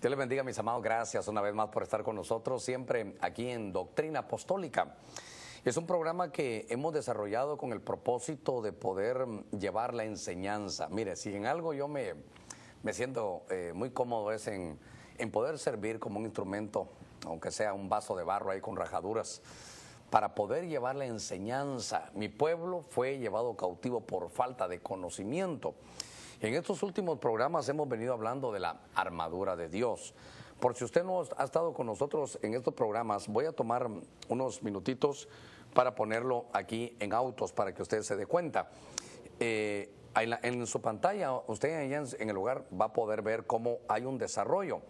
Dios le bendiga, mis amados. Gracias una vez más por estar con nosotros, siempre aquí en Doctrina Apostólica. Es un programa que hemos desarrollado con el propósito de poder mm, llevar la enseñanza. Mire, si en algo yo me, siento eh, muy cómodo es en, en poder servir como un instrumento, aunque sea un vaso de barro ahí con rajaduras, para poder llevar la enseñanza. Mi pueblo fue llevado cautivo por falta de conocimiento. En estos últimos programas hemos venido hablando de la armadura de Dios. Por si usted no ha estado con nosotros en estos programas, voy a tomar unos minutitos para ponerlo aquí en autos para que usted se dé cuenta. Eh, en, su pantalla, usted en, el lugar va a poder ver cómo hay un desarrollo,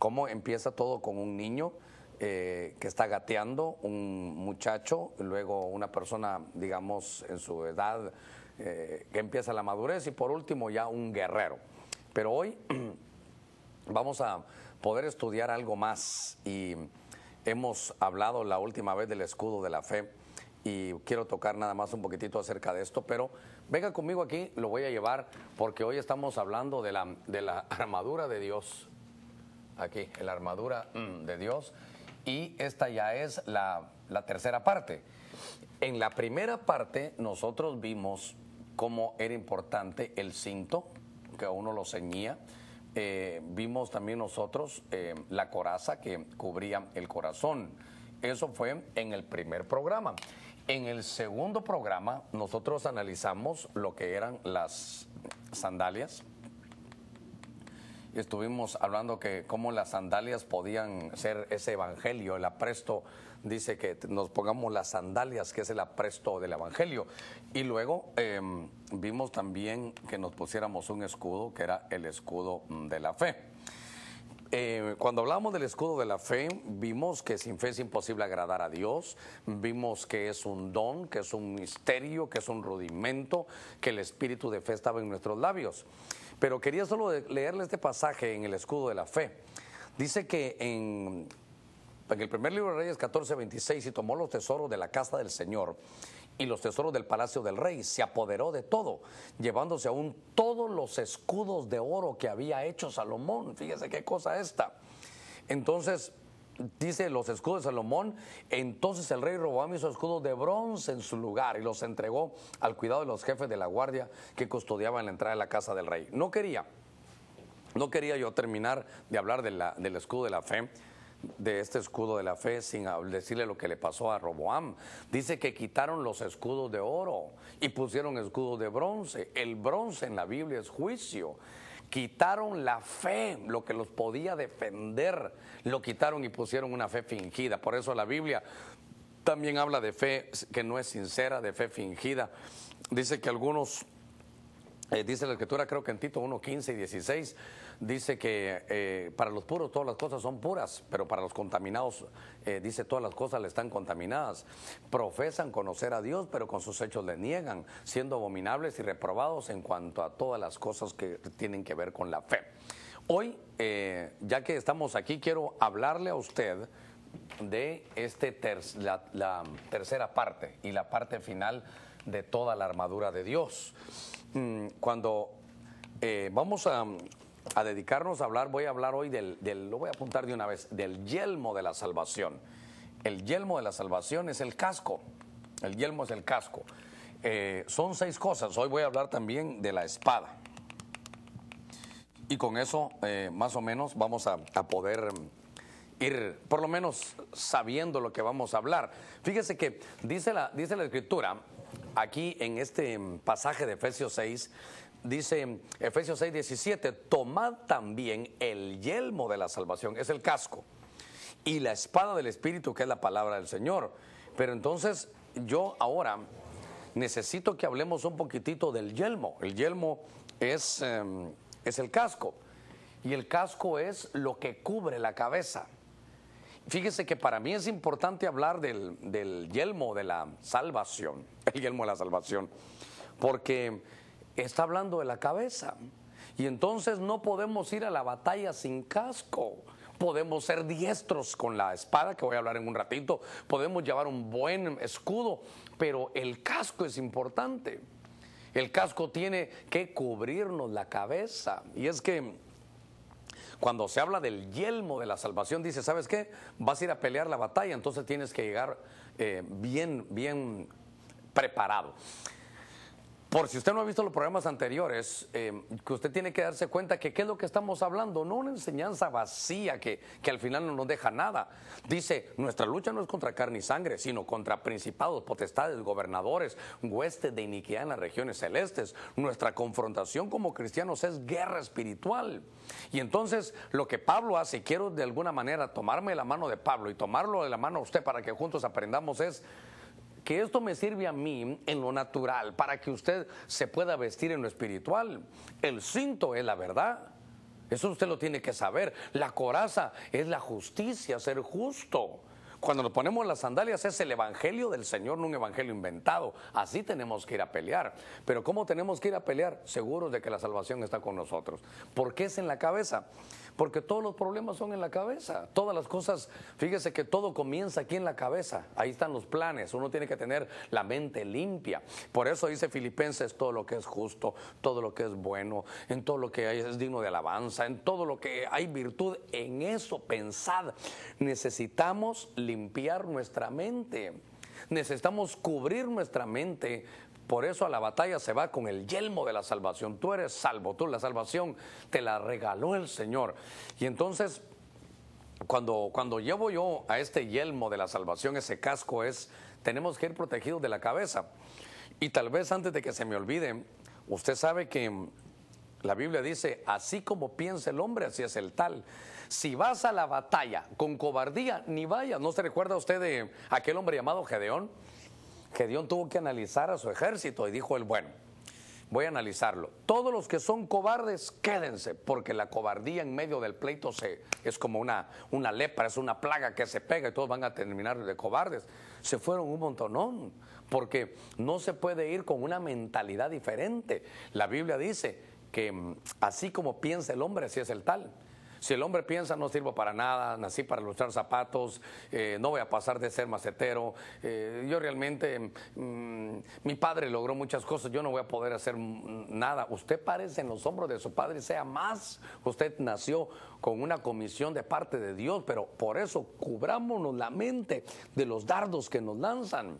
cómo empieza todo con un niño eh, que está gateando, un muchacho, luego una persona, digamos, en su edad eh, que empieza la madurez y por último ya un guerrero. Pero hoy vamos a poder estudiar algo más y hemos hablado la última vez del escudo de la fe y quiero tocar nada más un poquitito acerca de esto, pero venga conmigo aquí, lo voy a llevar porque hoy estamos hablando de la, de la armadura de Dios. Aquí, la armadura mm, de Dios. Y esta ya es la, la tercera parte. En la primera parte nosotros vimos cómo era importante el cinto que a uno lo ceñía. Eh, vimos también nosotros eh, la coraza que cubría el corazón. Eso fue en el primer programa. En el segundo programa nosotros analizamos lo que eran las sandalias, estuvimos hablando que cómo las sandalias podían ser ese evangelio, el apresto, dice que nos pongamos las sandalias, que es el apresto del evangelio. Y luego em, vimos también que nos pusiéramos un escudo, que era el escudo mm, de la fe. Eh, cuando hablamos del escudo de la fe, vimos que sin fe es imposible agradar a Dios, vimos que es un don, que es un misterio, que es un rudimento, que el espíritu de fe estaba en nuestros labios. Pero quería solo leerle este pasaje en el escudo de la fe. Dice que en, el primer libro de Reyes 14, 26, y tomó los tesoros de la casa del Señor y los tesoros del palacio del rey, se apoderó de todo, llevándose aún todos los escudos de oro que había hecho Salomón. Fíjese qué cosa esta. Entonces, dice los escudos de Salomón, entonces el rey Roboam hizo escudos de bronce en su lugar y los entregó al cuidado de los jefes de la guardia que custodiaban la entrada de la casa del rey. No quería, no quería yo terminar de hablar del escudo de la fe de este escudo de la fe sin decirle lo que le pasó a Roboam. Dice que quitaron los escudos de oro y pusieron escudos de bronce. El bronce en la Biblia es juicio. Quitaron la fe, lo que los podía defender, lo quitaron y pusieron una fe fingida. Por eso la Biblia también habla de fe que no es sincera, de fe fingida. Dice que algunos, eh, dice la escritura creo que en Tito 1, 15 y 16, dice que eh, para los puros todas las cosas son puras, pero para los contaminados eh, dice todas las cosas le están contaminadas. Profesan conocer a Dios, pero con sus hechos le niegan, siendo abominables y reprobados en cuanto a todas las cosas que tienen que ver con la fe. Hoy, eh, ya que estamos aquí, quiero hablarle a usted de este la, tercera parte y la parte final de toda la armadura de Dios. Mm, cuando vamos a a dedicarnos a hablar, voy a hablar hoy del, lo voy a apuntar de una vez, del yelmo de la salvación. El yelmo de la salvación es el casco. El yelmo es el casco. Eh, son seis cosas. Hoy voy a hablar también de la espada. Y con eso, eh, más o menos, vamos a, poder mm, ir por lo menos sabiendo lo que vamos a hablar. Fíjese que dice la, dice la escritura aquí en este mm, pasaje de Efesios 6, dice Efesios 6, 17, tomad también el yelmo de la salvación, es el casco, y la espada del Espíritu, que es la palabra del Señor. Pero entonces yo ahora necesito que hablemos un poquitito del yelmo. El yelmo es, em, es el casco, y el casco es lo que cubre la cabeza. Fíjese que para mí es importante hablar del yelmo de la salvación, el yelmo de la salvación, porque está hablando de la cabeza. Y entonces no podemos ir a la batalla sin casco. Podemos ser diestros con la espada, que voy a hablar en un ratito. Podemos llevar un buen escudo, pero el casco es importante. El casco tiene que cubrirnos la cabeza. Y es que cuando se habla del yelmo de la salvación, dice, ¿sabes qué? Vas a ir a pelear la batalla, entonces tienes que llegar eh, bien, bien preparado. Por si usted no ha visto los programas anteriores, eh, que usted tiene que darse cuenta que qué es lo que estamos hablando, no una enseñanza vacía que, al final no nos deja nada. Dice, nuestra lucha no es contra carne y sangre, sino contra principados, potestades, gobernadores, huestes de iniquidad en las regiones celestes. Nuestra confrontación como cristianos es guerra espiritual. Y entonces lo que Pablo hace, quiero de alguna manera tomarme la mano de Pablo y tomarlo de la mano a usted para que juntos aprendamos es que esto me sirve a mí en lo natural, para que usted se pueda vestir en lo espiritual. El cinto es la verdad. Eso usted lo tiene que saber. La coraza es la justicia, ser justo. Cuando nos ponemos las sandalias es el evangelio del Señor, no un evangelio inventado. Así tenemos que ir a pelear. Pero ¿cómo tenemos que ir a pelear? Seguros de que la salvación está con nosotros. Porque es en la cabeza porque todos los problemas son en la cabeza. Todas las cosas, fíjese que todo comienza aquí en la cabeza. Ahí están los planes. Uno tiene que tener la mente limpia. Por eso dice Filipenses, todo lo que es justo, todo lo que es bueno, en todo lo que es digno de alabanza, en todo lo que hay virtud, en eso pensad. Necesitamos limpiar nuestra mente. Necesitamos cubrir nuestra mente por eso a la batalla se va con el yelmo de la salvación. Tú eres salvo, tú la salvación te la regaló el Señor. Y entonces, cuando, cuando llevo yo a este yelmo de la salvación, ese casco es, tenemos que ir protegidos de la cabeza. Y tal vez antes de que se me olvide, usted sabe que la Biblia dice, así como piensa el hombre, así es el tal. Si vas a la batalla con cobardía, ni vaya. ¿No se recuerda usted de aquel hombre llamado Gedeón? Que Dios tuvo que analizar a su ejército y dijo el bueno, voy a analizarlo. Todos los que son cobardes, quédense, porque la cobardía en medio del pleito es como una, una lepra, es una plaga que se pega y todos van a terminar de cobardes. Se fueron un montonón, porque no se puede ir con una mentalidad diferente. La Biblia dice que mm, así como piensa el hombre, así es el tal. Si el hombre piensa, no sirvo para nada, nací para luchar zapatos, eh, no voy a pasar de ser macetero. Eh, yo realmente, mm, mi padre logró muchas cosas, yo no voy a poder hacer nada. Usted parece en los hombros de su padre, sea más. Usted nació con una comisión de parte de Dios, pero por eso cubrámonos la mente de los dardos que nos lanzan.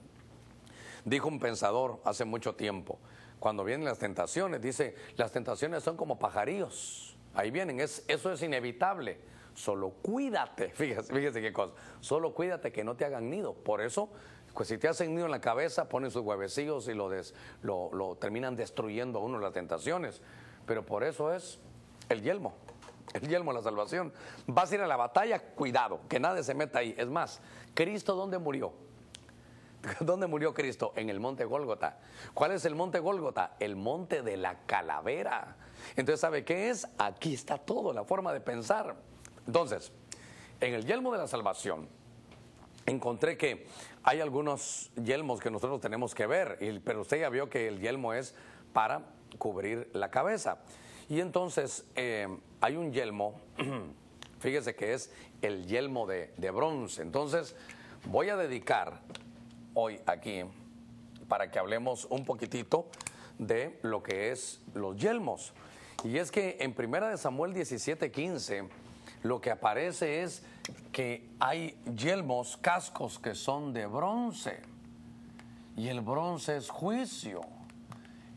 Dijo un pensador hace mucho tiempo, cuando vienen las tentaciones, dice, las tentaciones son como pajarillos Ahí vienen, es, eso es inevitable. Solo cuídate, fíjese, qué cosa. Solo cuídate que no te hagan nido. Por eso pues si te hacen nido en la cabeza, ponen sus huevecillos y lo, terminan destruyendo a uno las tentaciones. Pero por eso es el yelmo, el yelmo, la salvación. Vas a ir a la batalla, cuidado, que nadie se meta ahí. Es más, Cristo, ¿dónde murió? ¿Dónde murió Cristo? En el monte Gólgota. ¿Cuál es el monte Gólgota? El monte de la calavera. Entonces, ¿sabe qué es? Aquí está todo, la forma de pensar. Entonces, en el yelmo de la salvación, encontré que hay algunos yelmos que nosotros tenemos que ver, pero usted ya vio que el yelmo es para cubrir la cabeza. Y entonces eh, hay un yelmo, fíjese que es el yelmo de, de bronce. Entonces voy a dedicar hoy aquí para que hablemos un poquitito de lo que es los yelmos. Y es que en Primera de Samuel 17:15 lo que aparece es que hay yelmos, cascos que son de bronce. Y el bronce es juicio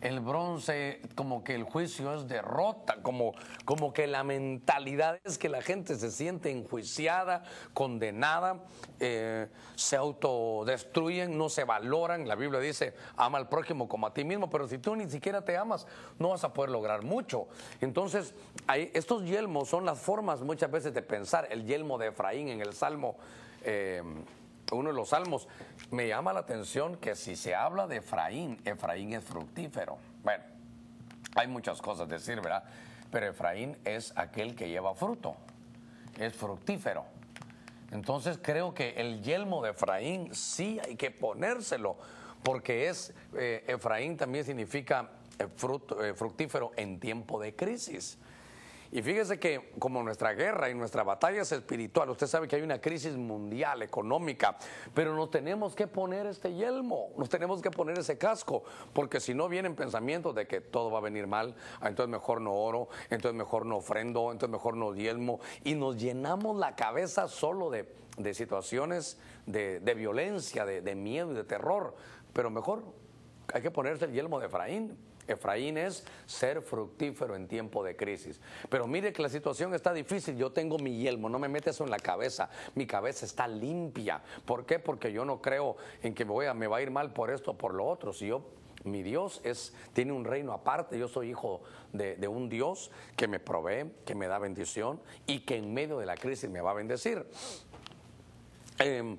el bronce, como que el juicio es derrota, como, como que la mentalidad es que la gente se siente enjuiciada, condenada, eh, se autodestruyen, no se valoran. La Biblia dice, ama al prójimo como a ti mismo, pero si tú ni siquiera te amas, no vas a poder lograr mucho. Entonces, estos yelmos son las formas muchas veces de pensar. El yelmo de Efraín en el Salmo. Eh, uno de los salmos. Me llama la atención que si se habla de Efraín, Efraín es fructífero. Bueno, hay muchas cosas a decir, ¿verdad? Pero Efraín es aquel que lleva fruto, es fructífero. Entonces creo que el yelmo de Efraín sí hay que ponérselo, porque es eh, Efraín también significa eh, eh, fructífero en tiempo de crisis. Y fíjese que como nuestra guerra y nuestra batalla es espiritual, usted sabe que hay una crisis mundial, económica, pero nos tenemos que poner este yelmo, nos tenemos que poner ese casco, porque si no vienen pensamientos de que todo va a venir mal, ah, entonces mejor no oro, entonces mejor no ofrendo, entonces mejor no yelmo, y nos llenamos la cabeza solo de, situaciones de, violencia, de, de miedo y de terror, pero mejor hay que ponerse el yelmo de Efraín Efraín es ser fructífero en tiempo de crisis. Pero mire que la situación está difícil. Yo tengo mi yelmo, no me metes eso en la cabeza. Mi cabeza está limpia. ¿Por qué? Porque yo no creo en que me, voy a, me va a ir mal por esto o por lo otro. Si yo mi Dios es, tiene un reino aparte. Yo soy hijo de, un Dios que me provee, que me da bendición y que en medio de la crisis me va a bendecir. Em,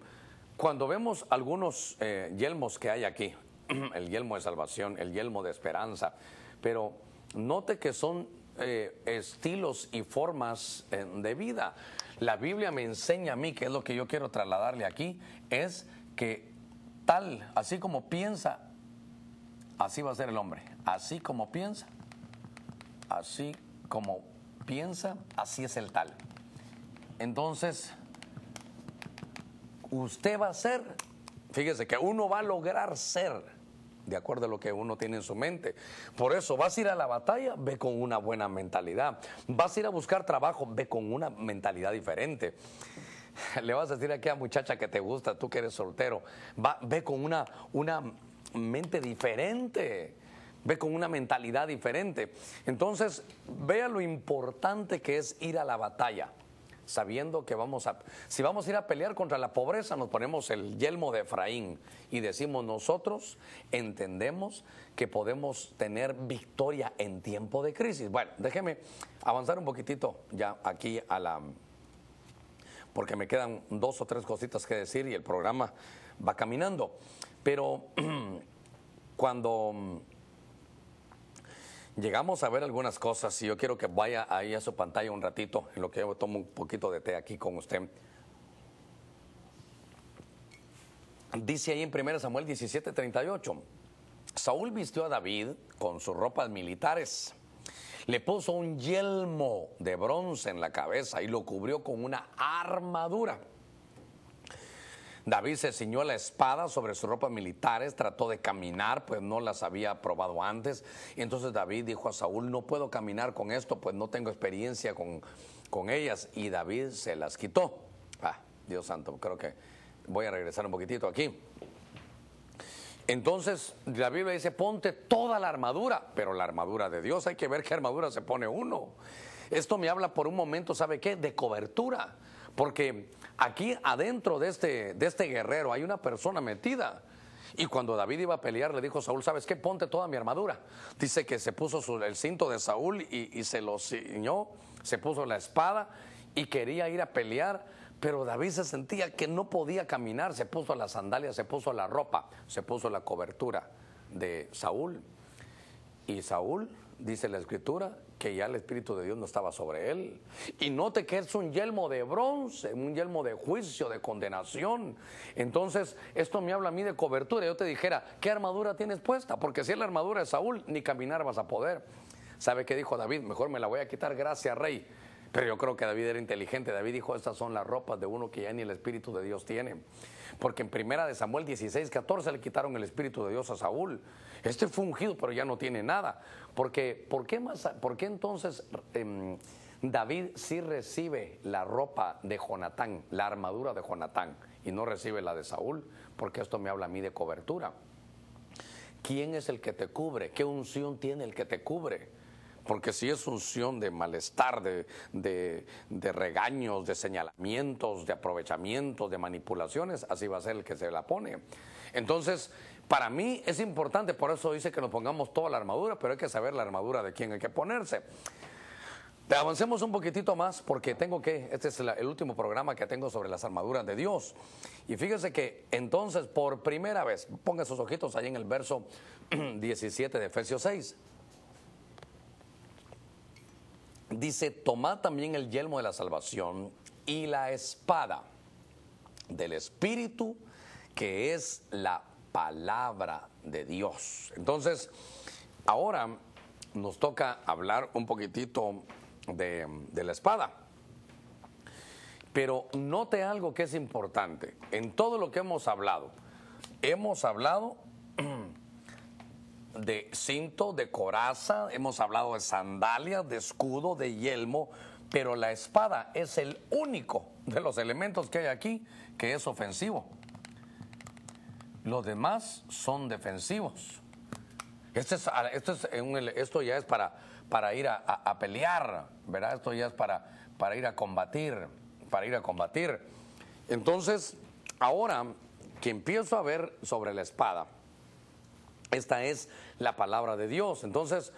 cuando vemos algunos eh, yelmos que hay aquí, el yelmo de salvación, el yelmo de esperanza. Pero note que son eh, estilos y formas eh, de vida. La Biblia me enseña a mí, que es lo que yo quiero trasladarle aquí, es que tal, así como piensa, así va a ser el hombre. Así como piensa, así como piensa, así es el tal. Entonces, usted va a ser, fíjese que uno va a lograr ser de acuerdo a lo que uno tiene en su mente. Por eso, vas a ir a la batalla, ve con una buena mentalidad. Vas a ir a buscar trabajo, ve con una mentalidad diferente. Le vas a decir a aquella muchacha que te gusta, tú que eres soltero, ve con una, una mente diferente. Ve con una mentalidad diferente. Entonces, vea lo importante que es ir a la batalla sabiendo que vamos a, si vamos a ir a pelear contra la pobreza, nos ponemos el yelmo de Efraín y decimos nosotros entendemos que podemos tener victoria en tiempo de crisis. Bueno, déjeme avanzar un poquitito ya aquí a la, porque me quedan dos o tres cositas que decir y el programa va caminando. Pero cuando Llegamos a ver algunas cosas y yo quiero que vaya ahí a su pantalla un ratito, en lo que yo tomo un poquito de té aquí con usted. Dice ahí en 1 Samuel 17:38, Saúl vistió a David con sus ropas militares, le puso un yelmo de bronce en la cabeza y lo cubrió con una armadura. David se ciñó la espada sobre sus ropas militares, trató de caminar, pues no las había probado antes. Y entonces David dijo a Saúl, no puedo caminar con esto, pues no tengo experiencia con, con ellas. Y David se las quitó. Ah, Dios santo, creo que voy a regresar un poquitito aquí. Entonces la Biblia dice, ponte toda la armadura, pero la armadura de Dios, hay que ver qué armadura se pone uno. Esto me habla por un momento, ¿sabe qué? De cobertura. Porque aquí adentro este, de este, guerrero hay una persona metida. Y cuando David iba a pelear, le dijo Saúl, ¿sabes qué? Ponte toda mi armadura. Dice que se puso el cinto de Saúl y, y se lo ciñó, se puso la espada y quería ir a pelear, pero David se sentía que no podía caminar, se puso las sandalias, se puso la ropa, se puso la cobertura de Saúl. Y Saúl, dice la escritura, que ya el Espíritu de Dios no estaba sobre él. Y note que es un yelmo de bronce, un yelmo de juicio, de condenación. Entonces, esto me habla a mí de cobertura. Yo te dijera, ¿qué armadura tienes puesta? Porque si es la armadura de Saúl, ni caminar vas a poder. ¿Sabe qué dijo David? Mejor me la voy a quitar, gracias, rey. Pero yo creo que David era inteligente. David dijo, estas son las ropas de uno que ya ni el Espíritu de Dios tiene. Porque en primera de Samuel 16, 14 le quitaron el Espíritu de Dios a Saúl. Este fue ungido, pero ya no tiene nada. Porque, ¿por, qué más, entonces em, David sí recibe la ropa de Jonatán, la armadura de Jonatán, y no recibe la de Saúl? Porque esto me habla a mí de cobertura. ¿Quién es el que te cubre? ¿Qué unción tiene el que te cubre? Porque si es unción de malestar, de, de, regaños, de señalamientos, de aprovechamientos, de manipulaciones, así va a ser el que se la pone. Entonces, para mí es importante, por eso dice que nos pongamos toda la armadura, pero hay que saber la armadura de quién hay que ponerse. avancemos un poquitito más porque tengo que, este es el último programa que tengo sobre las armaduras de Dios. Y fíjese que entonces por primera vez, ponga esos ojitos ahí en el verso 17 de Efesios 6. Dice, tomad también el yelmo de la salvación y la espada del Espíritu, que es la palabra de Dios. Entonces, ahora nos toca hablar un poquitito de, la espada. Pero note algo que es importante. En todo lo que hemos hablado, hemos hablado de cinto, de coraza, hemos hablado de sandalias, de escudo, de yelmo, pero la espada es el único de los elementos que hay aquí que es ofensivo. Los demás son defensivos. Este es, ah, esto ya es para, para ir a, pelear, ¿verdad? Esto ya es para, para ir a combatir, para ir a combatir. Entonces, ahora que empiezo a ver sobre la espada, esta es la palabra de Dios. Entonces,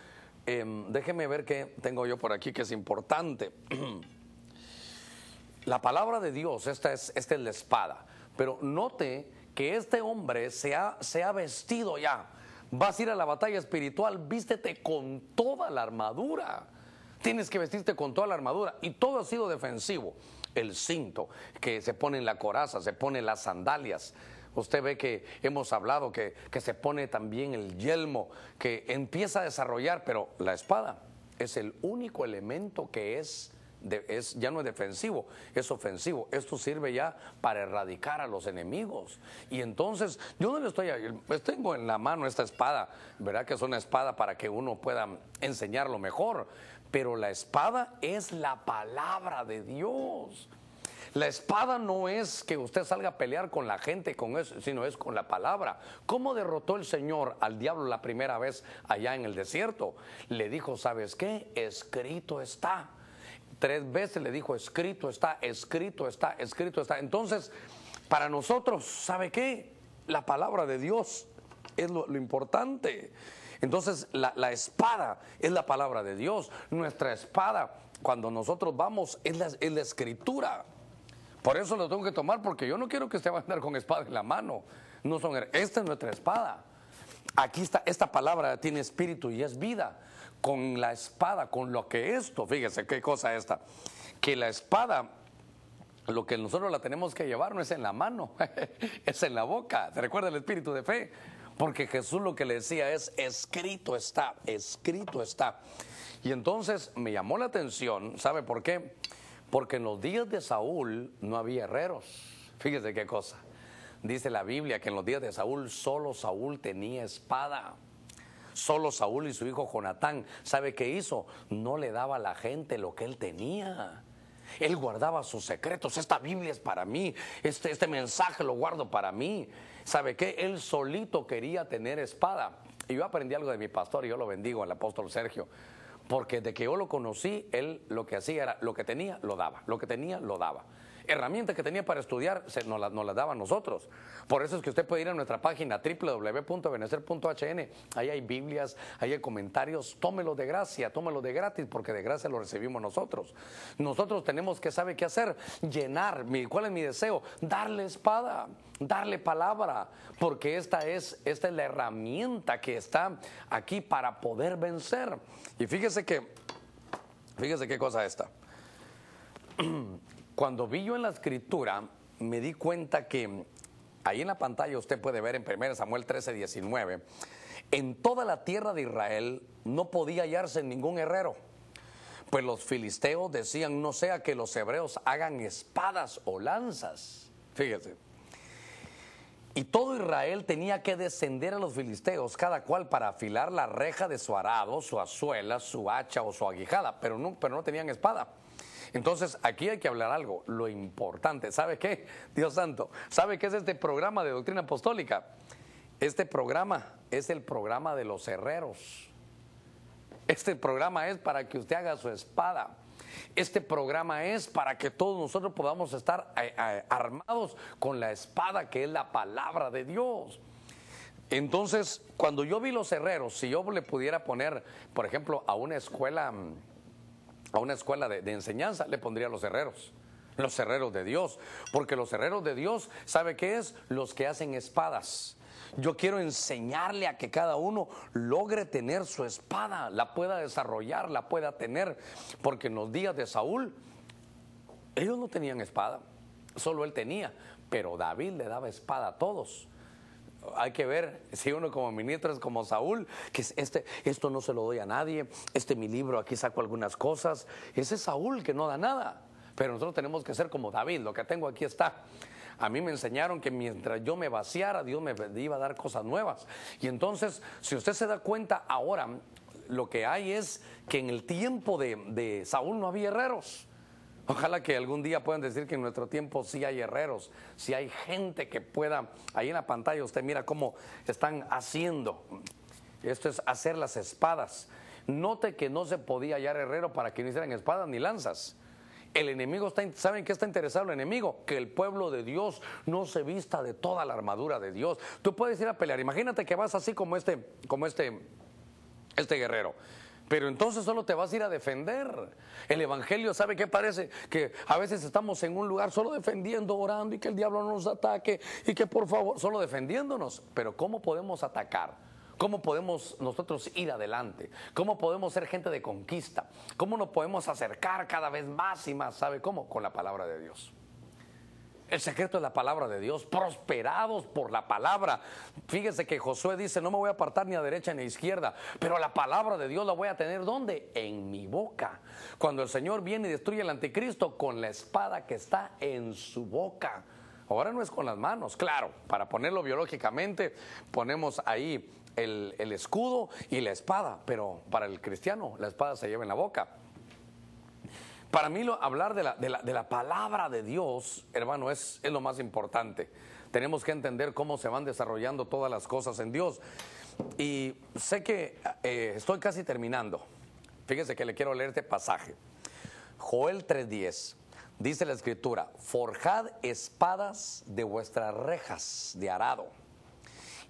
déjenme déjeme ver qué tengo yo por aquí que es importante. la palabra de Dios, esta es, esta es la espada. Pero note que este hombre se ha, se ha vestido ya. Vas a ir a la batalla espiritual, vístete con toda la armadura. Tienes que vestirte con toda la armadura. Y todo ha sido defensivo. El cinto, que se pone en la coraza, se pone las sandalias. Usted ve que hemos hablado que, que se pone también el yelmo, que empieza a desarrollar, pero la espada es el único elemento que es es, ya no es defensivo, es ofensivo. Esto sirve ya para erradicar a los enemigos. Y entonces, yo no le estoy, pues tengo en la mano esta espada, ¿verdad? Que es una espada para que uno pueda enseñarlo mejor. Pero la espada es la palabra de Dios. La espada no es que usted salga a pelear con la gente, con eso, sino es con la palabra. ¿Cómo derrotó el Señor al diablo la primera vez allá en el desierto? Le dijo, ¿sabes qué? Escrito está. Tres veces le dijo, escrito está, escrito está, escrito está. Entonces, para nosotros, ¿sabe qué? La palabra de Dios es lo, importante. Entonces, la, espada es la palabra de Dios. Nuestra espada, cuando nosotros vamos, es la, escritura. Por eso lo tengo que tomar, porque yo no quiero que se vaya a andar con espada en la mano. No son, esta es nuestra espada. Aquí está, esta palabra tiene espíritu y es vida con la espada, con lo que esto, fíjese qué cosa esta, que la espada lo que nosotros la tenemos que llevar no es en la mano, es en la boca. ¿Se recuerda el espíritu de fe? Porque Jesús lo que le decía es, escrito está, escrito está. Y entonces me llamó la atención, ¿sabe por qué? Porque en los días de Saúl no había herreros. Fíjese qué cosa. Dice la Biblia que en los días de Saúl solo Saúl tenía espada. Solo Saúl y su hijo Jonatán, ¿sabe qué hizo? No le daba a la gente lo que él tenía. Él guardaba sus secretos. Esta Biblia es para mí. Este, este, mensaje lo guardo para mí. ¿Sabe qué? Él solito quería tener espada. Y yo aprendí algo de mi pastor y yo lo bendigo, el apóstol Sergio. Porque de que yo lo conocí, él lo que hacía era lo que tenía, lo daba. Lo que tenía, lo daba herramienta que tenía para estudiar nos las la daba nosotros. Por eso es que usted puede ir a nuestra página www.venecer.hn Ahí hay Biblias, ahí hay comentarios. Tómelo de gracia, tómelo de gratis, porque de gracia lo recibimos nosotros. Nosotros tenemos que saber qué hacer, llenar. ¿Cuál es mi deseo? Darle espada, darle palabra, porque esta es, esta es la herramienta que está aquí para poder vencer. Y fíjese que, fíjese qué cosa esta. Cuando vi yo en la escritura, me di cuenta que ahí en la pantalla usted puede ver en 1 Samuel 13, 19, en toda la tierra de Israel no podía hallarse ningún herrero. Pues los filisteos decían, no sea que los hebreos hagan espadas o lanzas. Fíjese. Y todo Israel tenía que descender a los filisteos, cada cual para afilar la reja de su arado, su azuela, su hacha o su aguijada, pero no, pero no tenían espada. Entonces, aquí hay que hablar algo, lo importante. ¿Sabe qué? Dios santo, ¿sabe qué es este programa de doctrina apostólica? Este programa es el programa de los herreros. Este programa es para que usted haga su espada. Este programa es para que todos nosotros podamos estar eh, eh, armados con la espada que es la palabra de Dios. Entonces, cuando yo vi los herreros, si yo le pudiera poner, por ejemplo, a una escuela mm, a una escuela de, enseñanza, le pondría los herreros los herreros de Dios, porque los herreros de Dios, ¿sabe qué es? Los que hacen espadas. Yo quiero enseñarle a que cada uno logre tener su espada, la pueda desarrollar, la pueda tener, porque en los días de Saúl, ellos no tenían espada, solo él tenía, pero David le daba espada a todos hay que ver si uno como ministro es como Saúl, que este, esto no se lo doy a nadie, este mi libro, aquí saco algunas cosas. Ese es Saúl que no da nada. Pero nosotros tenemos que ser como David, lo que tengo aquí está. A mí me enseñaron que mientras yo me vaciara, Dios me iba a dar cosas nuevas. Y entonces, si usted se da cuenta ahora, lo que hay es que en el tiempo de, de Saúl no había herreros. Ojalá que algún día puedan decir que en nuestro tiempo sí hay herreros, si hay gente que pueda, ahí en la pantalla usted mira cómo están haciendo, esto es hacer las espadas. Note que no se podía hallar herrero para que no hicieran espadas ni lanzas. El enemigo está, ¿saben qué está interesado el enemigo? Que el pueblo de Dios no se vista de toda la armadura de Dios. Tú puedes ir a pelear, imagínate que vas así como este, como este, este guerrero. Pero entonces solo te vas a ir a defender. El Evangelio, ¿sabe qué parece? Que a veces estamos en un lugar solo defendiendo, orando y que el diablo nos ataque y que por favor, solo defendiéndonos. Pero ¿cómo podemos atacar? ¿Cómo podemos nosotros ir adelante? ¿Cómo podemos ser gente de conquista? ¿Cómo nos podemos acercar cada vez más y más? ¿Sabe cómo? Con la palabra de Dios. El secreto es la palabra de Dios, prosperados por la palabra. Fíjese que Josué dice, no me voy a apartar ni a derecha ni a izquierda, pero la palabra de Dios la voy a tener ¿dónde? En mi boca. Cuando el Señor viene y destruye al anticristo con la espada que está en su boca. Ahora no es con las manos, claro, para ponerlo biológicamente ponemos ahí el, el escudo y la espada, pero para el cristiano la espada se lleva en la boca. Para mí lo, hablar de la, palabra de Dios, hermano, es, lo más importante. Tenemos que entender cómo se van desarrollando todas las cosas en Dios. Y sé que eh, estoy casi terminando. Fíjese que le quiero leer este pasaje. Joel 3:10 dice la escritura, forjad espadas de vuestras rejas de arado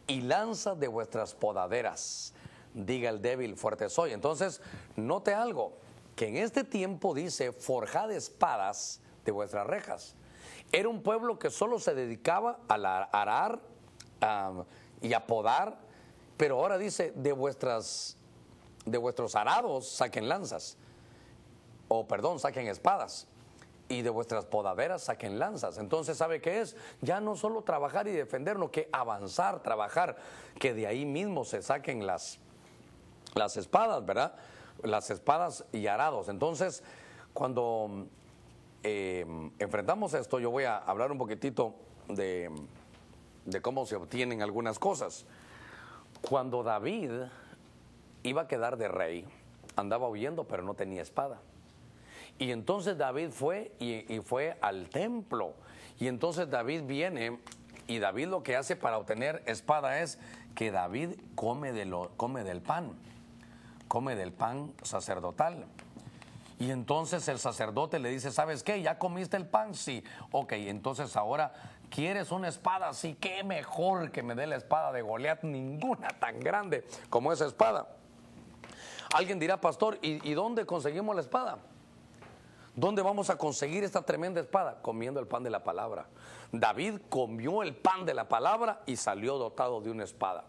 y lanzas de vuestras podaderas. Diga el débil, fuerte soy. Entonces, note algo que en este tiempo dice, forjad espadas de vuestras rejas. Era un pueblo que solo se dedicaba a arar y a podar, pero ahora dice, de, vuestras, de vuestros arados saquen lanzas, o perdón, saquen espadas, y de vuestras podaderas saquen lanzas. Entonces, ¿sabe qué es? Ya no solo trabajar y defender, no que avanzar, trabajar, que de ahí mismo se saquen las, las espadas, ¿verdad? las espadas y arados. Entonces, cuando eh, enfrentamos esto, yo voy a hablar un poquitito de, cómo se obtienen algunas cosas. Cuando David iba a quedar de rey, andaba huyendo, pero no tenía espada. Y entonces David fue y, fue al templo. Y entonces David viene y David lo que hace para obtener espada es que David come, come del pan come del pan sacerdotal. Y entonces el sacerdote le dice, ¿sabes qué? ¿Ya comiste el pan? Sí. Ok, entonces ahora quieres una espada. Sí, qué mejor que me dé la espada de Goliat, ninguna tan grande como esa espada. Alguien dirá, pastor, ¿y dónde conseguimos la espada? ¿Dónde vamos a conseguir esta tremenda espada? Comiendo el pan de la palabra. David comió el pan de la palabra y salió dotado de una espada.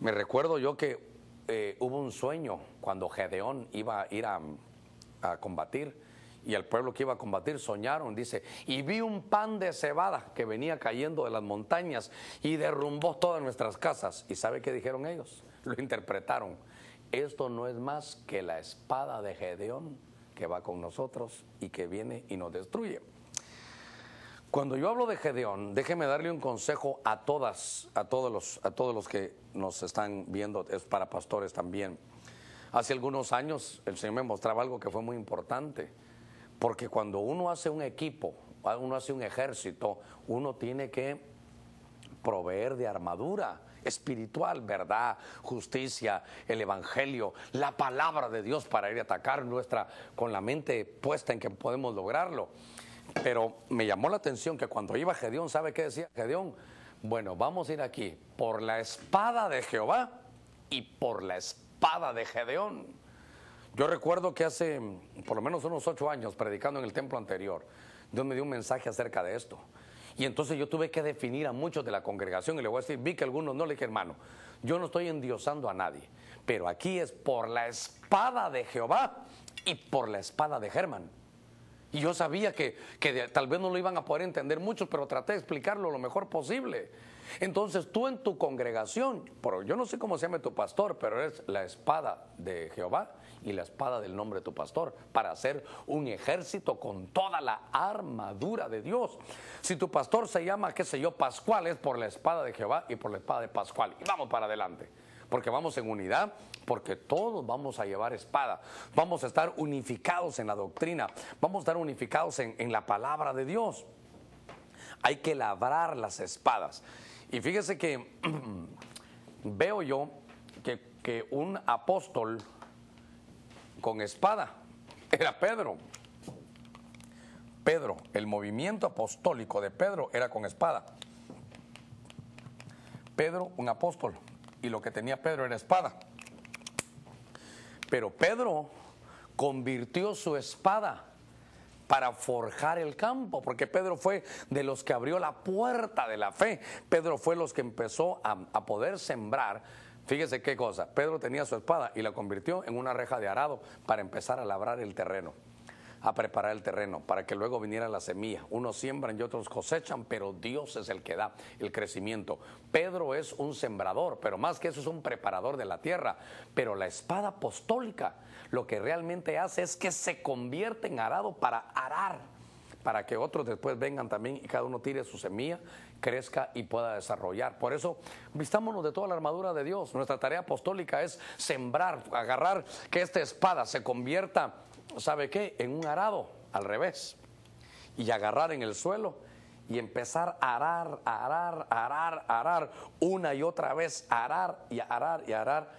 Me recuerdo yo que eh, hubo un sueño cuando Gedeón iba a ir a, a combatir y el pueblo que iba a combatir soñaron, dice, y vi un pan de cebada que venía cayendo de las montañas y derrumbó todas nuestras casas. ¿Y sabe qué dijeron ellos? Lo interpretaron. Esto no es más que la espada de Gedeón que va con nosotros y que viene y nos destruye. Cuando yo hablo de Gedeón, déjeme darle un consejo a todas, a todos los, a todos los que nos están viendo, es para pastores también. Hace algunos años el Señor me mostraba algo que fue muy importante, porque cuando uno hace un equipo, ah, uno hace un ejército, uno tiene que proveer de armadura espiritual, verdad, justicia, el evangelio, la palabra de Dios para ir a atacar nuestra con la mente puesta en que podemos lograrlo. Pero me llamó la atención que cuando iba Gedeón, ¿sabe qué decía Gedeón? Bueno, vamos a ir aquí por la espada de Jehová y por la espada de Gedeón. Yo recuerdo que hace mm, por lo menos unos ocho años, predicando en el templo anterior, Dios me dio un mensaje acerca de esto. Y entonces yo tuve que definir a muchos de la congregación y le voy a decir, vi que algunos no, le dije, hermano, yo no estoy endiosando a nadie, pero aquí es por la espada de Jehová y por la espada de Germán. Y yo sabía que, tal vez no lo iban a poder entender muchos, pero traté de explicarlo lo mejor posible. Entonces tú en tu congregación, pero yo no sé cómo se llama tu pastor, pero eres la espada de Jehová y la espada del nombre de tu pastor para hacer un ejército con toda la armadura de Dios. Si tu pastor se llama, qué sé yo, Pascual, es por la espada de Jehová y por la espada de Pascual. Y vamos para adelante, porque vamos en unidad porque todos vamos a llevar espada, vamos a estar unificados en la doctrina, vamos a estar unificados en, la palabra de Dios. Hay que labrar las espadas. Y fíjese que veo yo que un apóstol con espada era Pedro. Pedro, el movimiento apostólico de Pedro era con espada. Pedro, un apóstol, y lo que tenía Pedro era espada. Pero Pedro convirtió su espada para forjar el campo, porque Pedro fue de los que abrió la puerta de la fe. Pedro fue los que empezó a, poder sembrar. Fíjese qué cosa, Pedro tenía su espada y la convirtió en una reja de arado para empezar a labrar el terreno a preparar el terreno para que luego viniera la semilla. Unos siembran y otros cosechan, pero Dios es el que da el crecimiento. Pedro es un sembrador, pero más que eso es un preparador de la tierra. Pero la espada apostólica lo que realmente hace es que se convierte en arado para arar para que otros después vengan también y cada uno tire su semilla, crezca y pueda desarrollar. Por eso, vistámonos de toda la armadura de Dios. Nuestra tarea apostólica es sembrar, agarrar que esta espada se convierta ¿sabe qué? En un arado, al revés, y agarrar en el suelo y empezar a arar, a arar, a arar, a arar, una y otra vez, arar y arar y arar,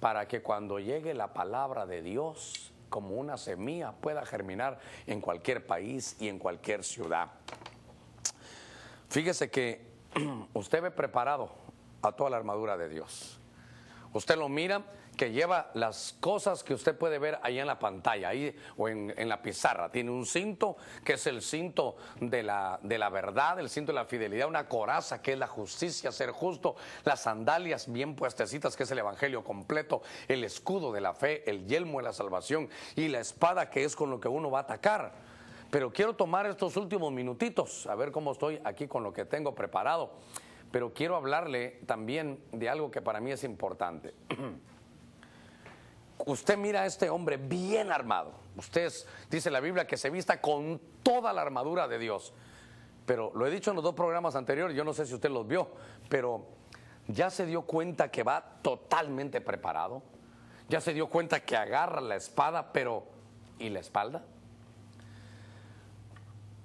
para que cuando llegue la palabra de Dios como una semilla pueda germinar en cualquier país y en cualquier ciudad. Fíjese que usted ve preparado a toda la armadura de Dios. Usted lo mira que lleva las cosas que usted puede ver ahí en la pantalla ahí, o en, la pizarra. Tiene un cinto que es el cinto de la, de la verdad, el cinto de la fidelidad, una coraza que es la justicia, ser justo, las sandalias bien puestecitas que es el evangelio completo, el escudo de la fe, el yelmo de la salvación y la espada que es con lo que uno va a atacar. Pero quiero tomar estos últimos minutitos, a ver cómo estoy aquí con lo que tengo preparado. Pero quiero hablarle también de algo que para mí es importante. usted mira a este hombre bien armado. Usted dice la Biblia que se vista con toda la armadura de Dios. Pero lo he dicho en los dos programas anteriores, yo no sé si usted los vio, pero ya se dio cuenta que va totalmente preparado. Ya se dio cuenta que agarra la espada, pero ¿y la espalda?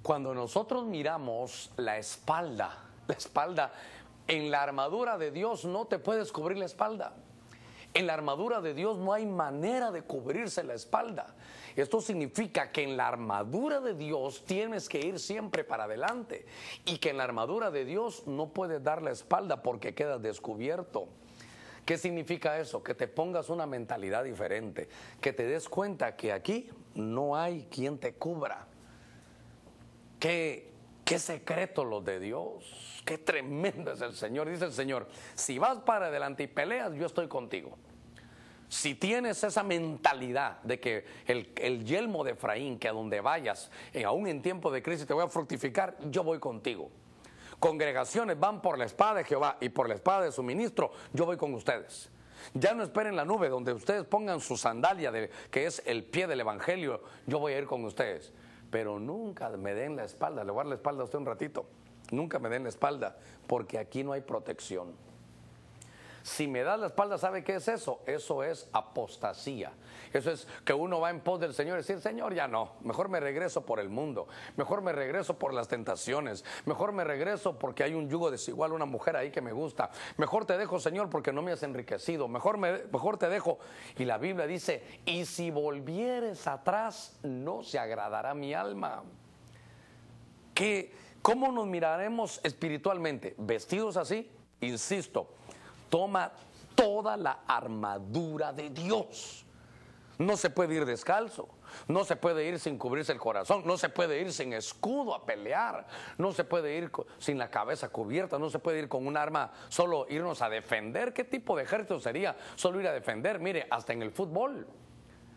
Cuando nosotros miramos la espalda, la espalda, en la armadura de Dios no te puedes cubrir la espalda. En la armadura de Dios no hay manera de cubrirse la espalda. Esto significa que en la armadura de Dios tienes que ir siempre para adelante y que en la armadura de Dios no puedes dar la espalda porque quedas descubierto. ¿Qué significa eso? Que te pongas una mentalidad diferente, que te des cuenta que aquí no hay quien te cubra. Qué secreto lo de Dios. Qué tremendo es el Señor. Dice el Señor, si vas para adelante y peleas, yo estoy contigo. Si tienes esa mentalidad de que el, yelmo de Efraín, que a donde vayas, eh, aún en tiempo de crisis te voy a fructificar, yo voy contigo. Congregaciones van por la espada de Jehová y por la espada de su ministro, yo voy con ustedes. Ya no esperen la nube donde ustedes pongan su sandalia, que es el pie del Evangelio, yo voy a ir con ustedes. Pero nunca me den la espalda, le voy a dar la espalda a usted un ratito. Nunca me den la espalda, porque aquí no hay protección. Si me das la espalda, ¿sabe qué es eso? Eso es apostasía. Eso es que uno va en pos del Señor y decir, Señor, ya no, mejor me regreso por el mundo, mejor me regreso por las tentaciones, mejor me regreso porque hay un yugo desigual, una mujer ahí que me gusta, mejor te dejo, Señor, porque no me has enriquecido, mejor, me, mejor te dejo. Y la Biblia dice, y si volvieres atrás, no se agradará mi alma. ¿Qué, ¿Cómo nos miraremos espiritualmente? ¿Vestidos así? Insisto, toma toda la armadura de Dios. No se puede ir descalzo, no se puede ir sin cubrirse el corazón, no se puede ir sin escudo a pelear, no se puede ir sin la cabeza cubierta, no se puede ir con un arma, solo irnos a defender. ¿Qué tipo de ejército sería solo ir a defender? Mire, hasta en el fútbol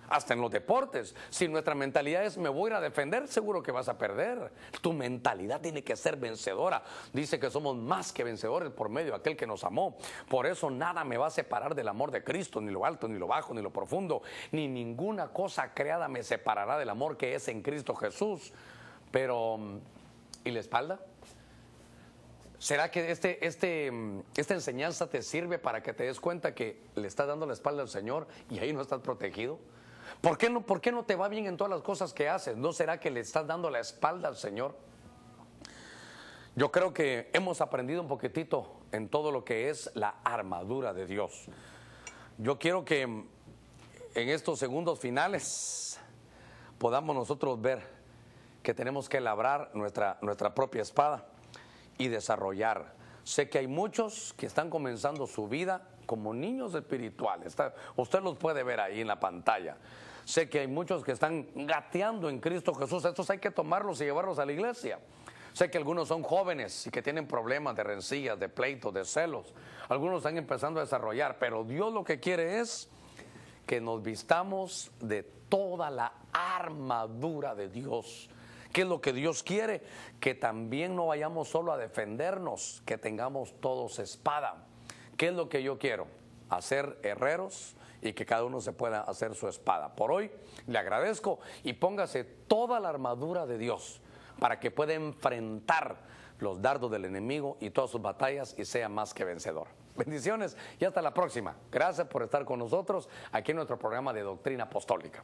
hasta en los deportes. Si nuestra mentalidad es me voy a defender, seguro que vas a perder. Tu mentalidad tiene que ser vencedora. Dice que somos más que vencedores por medio de aquel que nos amó. Por eso nada me va a separar del amor de Cristo, ni lo alto, ni lo bajo, ni lo profundo, ni ninguna cosa creada me separará del amor que es en Cristo Jesús. Pero, ¿y la espalda? ¿Será que este, este esta enseñanza te sirve para que te des cuenta que le estás dando la espalda al Señor y ahí no estás protegido? ¿Por qué, no, te va bien en todas las cosas que haces? ¿No será que le estás dando la espalda al Señor? Yo creo que hemos aprendido un poquitito en todo lo que es la armadura de Dios. Yo quiero que en estos segundos finales podamos nosotros ver que tenemos que labrar nuestra, nuestra propia espada y desarrollar. Sé que hay muchos que están comenzando su vida como niños espirituales. Usted los puede ver ahí en la pantalla Sé que hay muchos que están gateando en Cristo Jesús. Estos hay que tomarlos y llevarlos a la iglesia. Sé que algunos son jóvenes y que tienen problemas de rencillas, de pleitos, de celos. Algunos están empezando a desarrollar, pero Dios lo que quiere es que nos vistamos de toda la armadura de Dios. ¿Qué es lo que Dios quiere? Que también no vayamos solo a defendernos, que tengamos todos espada. ¿Qué es lo que yo quiero? Hacer herreros y que cada uno se pueda hacer su espada. Por hoy le agradezco y póngase toda la armadura de Dios para que pueda enfrentar los dardos del enemigo y todas sus batallas y sea más que vencedor. Bendiciones y hasta la próxima. Gracias por estar con nosotros aquí en nuestro programa de Doctrina Apostólica.